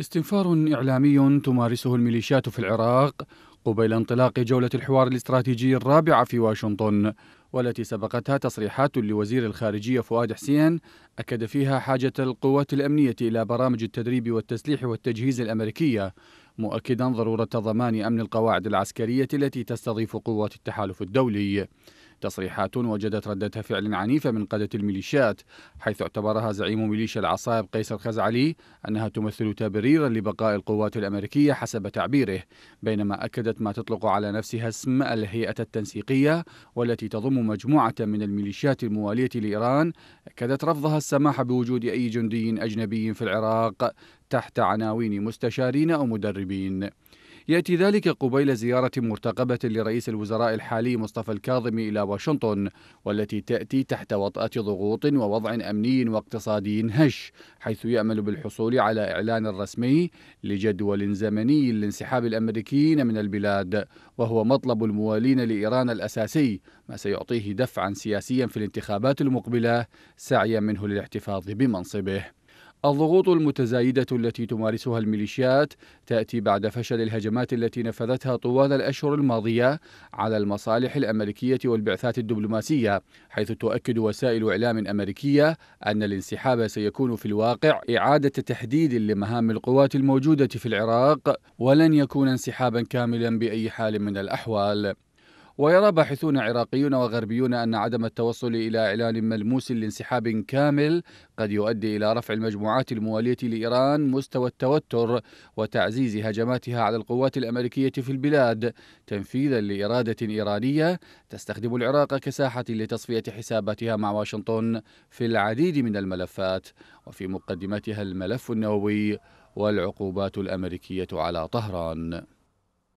استنفار إعلامي تمارسه الميليشيات في العراق قبيل انطلاق جولة الحوار الاستراتيجي الرابعة في واشنطن والتي سبقتها تصريحات لوزير الخارجية فؤاد حسين أكد فيها حاجة القوات الأمنية إلى برامج التدريب والتسليح والتجهيز الأمريكية مؤكدا ضرورة ضمان أمن القواعد العسكرية التي تستضيف قوات التحالف الدولي تصريحات وجدت ردة فعل عنيفة من قادة الميليشيات حيث اعتبرها زعيم ميليشيا العصائب قيس الخزعلي أنها تمثل تبريرا لبقاء القوات الأمريكية حسب تعبيره بينما أكدت ما تطلق على نفسها اسم الهيئة التنسيقية والتي تضم مجموعة من الميليشيات الموالية لإيران أكدت رفضها السماح بوجود أي جندي أجنبي في العراق تحت عناوين مستشارين أو مدربين يأتي ذلك قبيل زيارة مرتقبة لرئيس الوزراء الحالي مصطفى الكاظمي إلى واشنطن والتي تأتي تحت وطأة ضغوط ووضع أمني واقتصادي هش حيث يأمل بالحصول على إعلان رسمي لجدول زمني لانسحاب الأمريكيين من البلاد وهو مطلب الموالين لإيران الأساسي ما سيعطيه دفعا سياسيا في الانتخابات المقبلة سعيا منه للاحتفاظ بمنصبه الضغوط المتزايدة التي تمارسها الميليشيات تأتي بعد فشل الهجمات التي نفذتها طوال الأشهر الماضية على المصالح الأمريكية والبعثات الدبلوماسية حيث تؤكد وسائل إعلام أمريكية أن الانسحاب سيكون في الواقع إعادة تحديد لمهام القوات الموجودة في العراق ولن يكون انسحابا كاملا بأي حال من الأحوال ويرى باحثون عراقيون وغربيون أن عدم التوصل إلى إعلان ملموس لانسحاب كامل قد يؤدي إلى رفع المجموعات الموالية لإيران مستوى التوتر وتعزيز هجماتها على القوات الأمريكية في البلاد تنفيذا لإرادة إيرانية تستخدم العراق كساحة لتصفية حساباتها مع واشنطن في العديد من الملفات وفي مقدمتها الملف النووي والعقوبات الأمريكية على طهران